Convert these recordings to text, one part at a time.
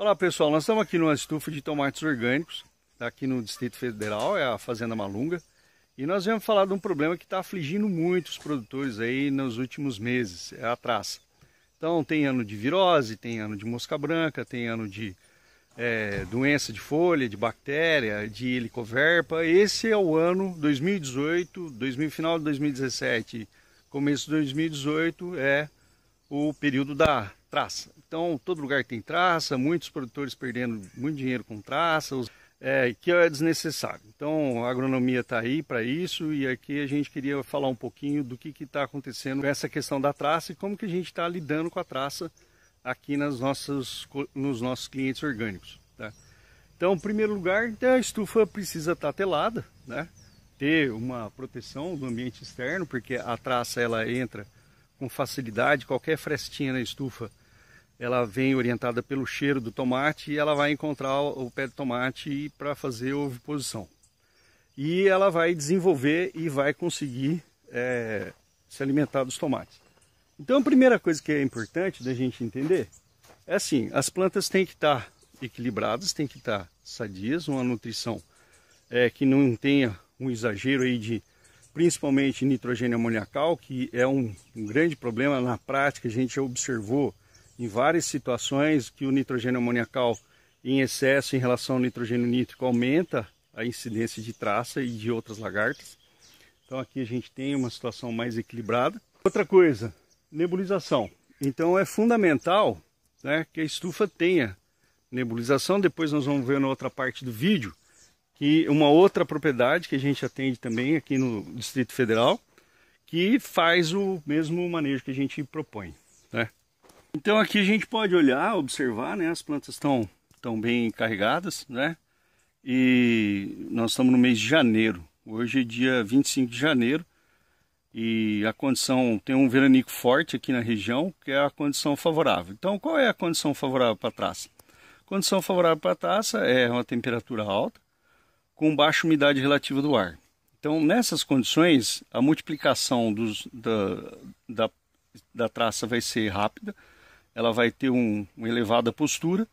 Olá pessoal, nós estamos aqui numa estufa de tomates orgânicos, tá aqui no Distrito Federal, é a Fazenda Malunga, e nós vamos falar de um problema que está afligindo muito os produtores aí nos últimos meses, é a traça. Então tem ano de virose, tem ano de mosca branca, tem ano de é, doença de folha, de bactéria, de helicoverpa. Esse é o ano 2018, 2000, final de 2017, começo de 2018 é o período da traça. Então, todo lugar tem traça, muitos produtores perdendo muito dinheiro com traça, é, que é desnecessário. Então, a agronomia está aí para isso e aqui a gente queria falar um pouquinho do que está acontecendo com essa questão da traça e como que a gente está lidando com a traça aqui nas nossas, nos nossos clientes orgânicos. Tá? Então, em primeiro lugar, a estufa precisa estar tá telada, né? ter uma proteção do ambiente externo, porque a traça ela entra com facilidade, qualquer frestinha na estufa ela vem orientada pelo cheiro do tomate e ela vai encontrar o pé de tomate para fazer oviposição. E ela vai desenvolver e vai conseguir é, se alimentar dos tomates. Então a primeira coisa que é importante da gente entender é assim, as plantas têm que estar tá equilibradas, têm que estar tá sadias, uma nutrição é, que não tenha um exagero aí de principalmente nitrogênio amoniacal, que é um, um grande problema na prática, a gente observou em várias situações que o nitrogênio amoniacal em excesso em relação ao nitrogênio nítrico aumenta a incidência de traça e de outras lagartas. Então aqui a gente tem uma situação mais equilibrada. Outra coisa, nebulização. Então é fundamental né, que a estufa tenha nebulização. Depois nós vamos ver na outra parte do vídeo que uma outra propriedade que a gente atende também aqui no Distrito Federal que faz o mesmo manejo que a gente propõe. Então aqui a gente pode olhar, observar, né? As plantas estão tão bem carregadas, né? E nós estamos no mês de janeiro. Hoje é dia 25 de janeiro e a condição tem um veranico forte aqui na região, que é a condição favorável. Então, qual é a condição favorável para a traça? Condição favorável para a traça é uma temperatura alta com baixa umidade relativa do ar. Então, nessas condições, a multiplicação dos, da, da, da traça vai ser rápida, ela vai ter um, uma elevada postura,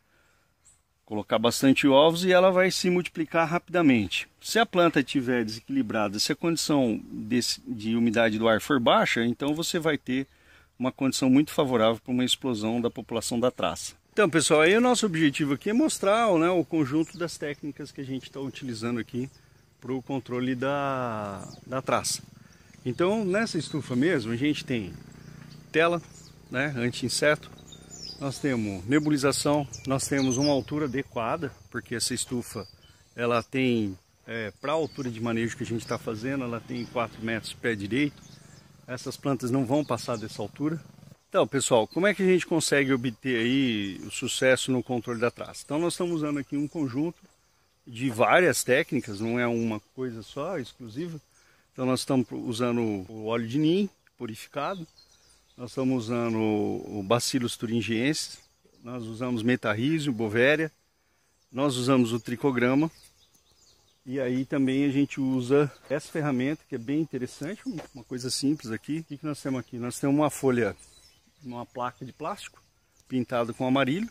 colocar bastante ovos e ela vai se multiplicar rapidamente. Se a planta estiver desequilibrada, se a condição desse, de umidade do ar for baixa, então você vai ter uma condição muito favorável para uma explosão da população da traça. Então, pessoal, aí o nosso objetivo aqui é mostrar né, o conjunto das técnicas que a gente está utilizando aqui para o controle da, da traça. Então, nessa estufa mesmo, a gente tem tela né, anti-inseto, nós temos nebulização, nós temos uma altura adequada, porque essa estufa ela tem, é, para a altura de manejo que a gente está fazendo, ela tem 4 metros pé direito. Essas plantas não vão passar dessa altura. Então, pessoal, como é que a gente consegue obter aí o sucesso no controle da traça? Então, nós estamos usando aqui um conjunto de várias técnicas, não é uma coisa só, é exclusiva. Então, nós estamos usando o óleo de nim purificado, nós estamos usando o Bacillus thuringiensis, nós usamos metarrísio, bovéria, nós usamos o tricograma e aí também a gente usa essa ferramenta que é bem interessante, uma coisa simples aqui. O que nós temos aqui? Nós temos uma folha, uma placa de plástico pintada com amarelo.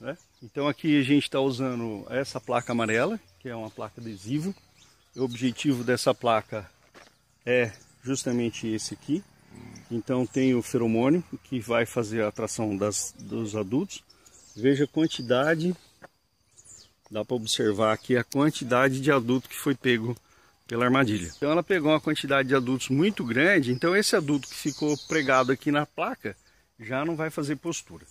Né? Então aqui a gente está usando essa placa amarela, que é uma placa adesiva. O objetivo dessa placa é justamente esse aqui, então tem o feromônio que vai fazer a atração das, dos adultos. Veja a quantidade, dá para observar aqui a quantidade de adulto que foi pego pela armadilha. Então ela pegou uma quantidade de adultos muito grande, então esse adulto que ficou pregado aqui na placa já não vai fazer postura.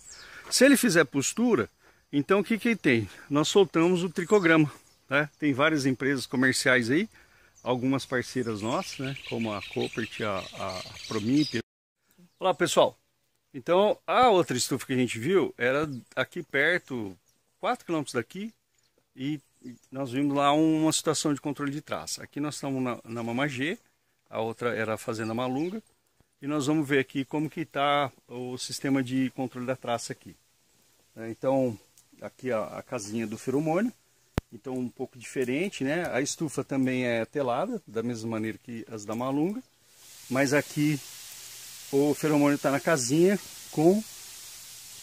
Se ele fizer postura, então o que, que tem? Nós soltamos o tricograma. Né? Tem várias empresas comerciais aí algumas parceiras nossas, né? Como a Copert, a, a Promip. Olá pessoal, então a outra estufa que a gente viu era aqui perto, 4 km daqui, e nós vimos lá uma situação de controle de traça. Aqui nós estamos na, na Mamagê, a outra era a Fazenda Malunga, e nós vamos ver aqui como que está o sistema de controle da traça aqui. Então, aqui a, a casinha do feromônio, então um pouco diferente, né? A estufa também é telada, da mesma maneira que as da Malunga, mas aqui o feromônio está na casinha com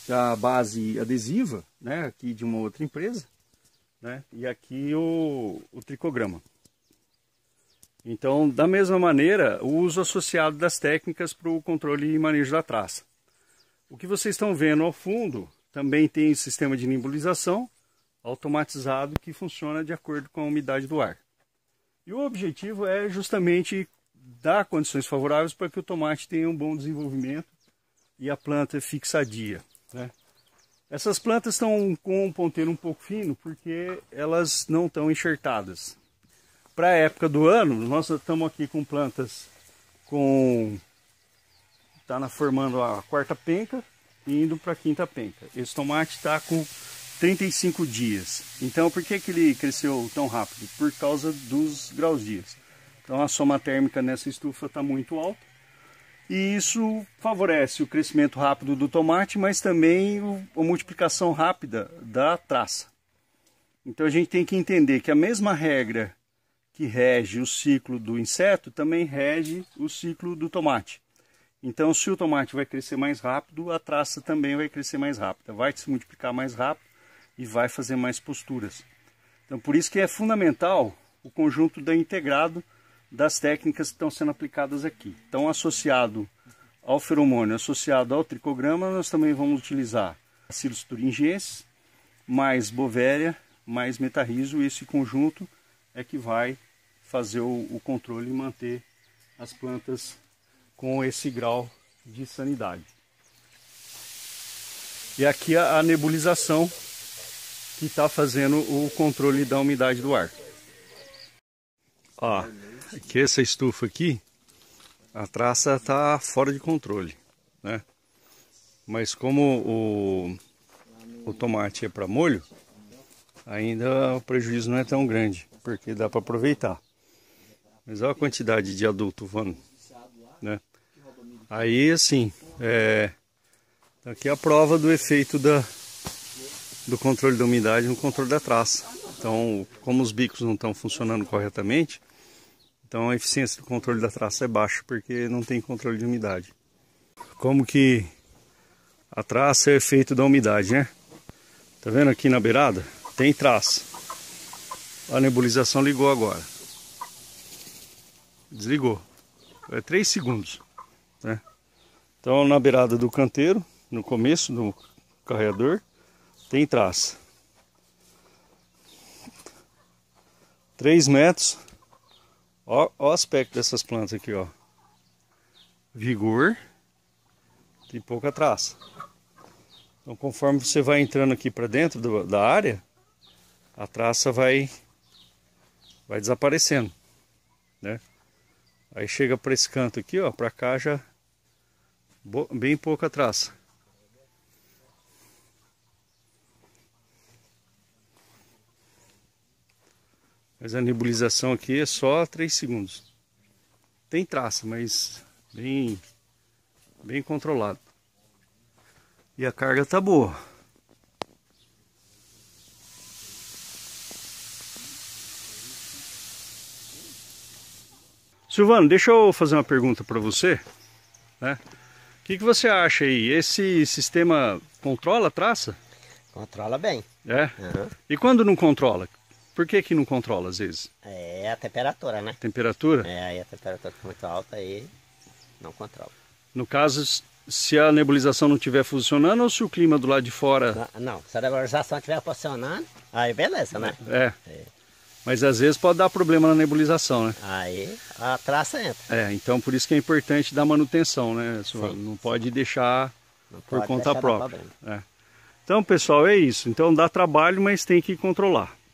a base adesiva, né? Aqui de uma outra empresa, né? E aqui o, o tricograma. Então, da mesma maneira, o uso associado das técnicas para o controle e manejo da traça. O que vocês estão vendo ao fundo também tem sistema de nimbolização, automatizado que funciona de acordo com a umidade do ar. E o objetivo é justamente dar condições favoráveis para que o tomate tenha um bom desenvolvimento e a planta fixadia Né? Essas plantas estão com um ponteiro um pouco fino porque elas não estão enxertadas. Para a época do ano, nós estamos aqui com plantas com está formando a quarta penca e indo para a quinta penca. Esse tomate está com 35 dias. Então, por que, que ele cresceu tão rápido? Por causa dos graus dias. Então, a soma térmica nessa estufa está muito alta. E isso favorece o crescimento rápido do tomate, mas também a multiplicação rápida da traça. Então, a gente tem que entender que a mesma regra que rege o ciclo do inseto também rege o ciclo do tomate. Então, se o tomate vai crescer mais rápido, a traça também vai crescer mais rápida, vai se multiplicar mais rápido e vai fazer mais posturas. Então por isso que é fundamental o conjunto da integrado das técnicas que estão sendo aplicadas aqui. Então associado ao feromônio, associado ao tricograma, nós também vamos utilizar silos turingenses, mais bovéria, mais metarrizo, esse conjunto é que vai fazer o, o controle e manter as plantas com esse grau de sanidade. E aqui a, a nebulização que está fazendo o controle da umidade do ar. Ó, que essa estufa aqui, a traça está fora de controle, né? Mas como o, o tomate é para molho, ainda o prejuízo não é tão grande, porque dá para aproveitar. Mas olha a quantidade de adulto voando, né? Aí, assim, é, tá aqui a prova do efeito da, do controle da umidade no controle da traça. Então, como os bicos não estão funcionando corretamente, então a eficiência do controle da traça é baixa porque não tem controle de umidade. Como que a traça é efeito da umidade, né? Tá vendo aqui na beirada? Tem traça. A nebulização ligou agora. Desligou. É 3 segundos, né? Então na beirada do canteiro, no começo do carreador, tem traça. 3 metros. Ó, ó, o aspecto dessas plantas aqui, ó. Vigor. Tem pouca traça. Então, conforme você vai entrando aqui para dentro do, da área, a traça vai vai desaparecendo, né? Aí chega para esse canto aqui, ó, para cá já bem pouca traça. Mas a nebulização aqui é só 3 segundos. Tem traça, mas bem, bem controlado. E a carga tá boa. Silvano, deixa eu fazer uma pergunta para você. Né? O que, que você acha aí? Esse sistema controla a traça? Controla bem. É? Uhum. E quando não controla? Por que que não controla às vezes? É a temperatura, né? Temperatura? É, aí a temperatura fica muito alta e não controla. No caso, se a nebulização não estiver funcionando ou se o clima do lado de fora... Não, ah, não se a nebulização estiver funcionando, aí beleza, né? É. é. Mas às vezes pode dar problema na nebulização, né? Aí a traça entra. É, então por isso que é importante dar manutenção, né? Sim, não pode sim. deixar não por pode conta deixar própria. É. Então, pessoal, é isso. Então dá trabalho, mas tem que controlar.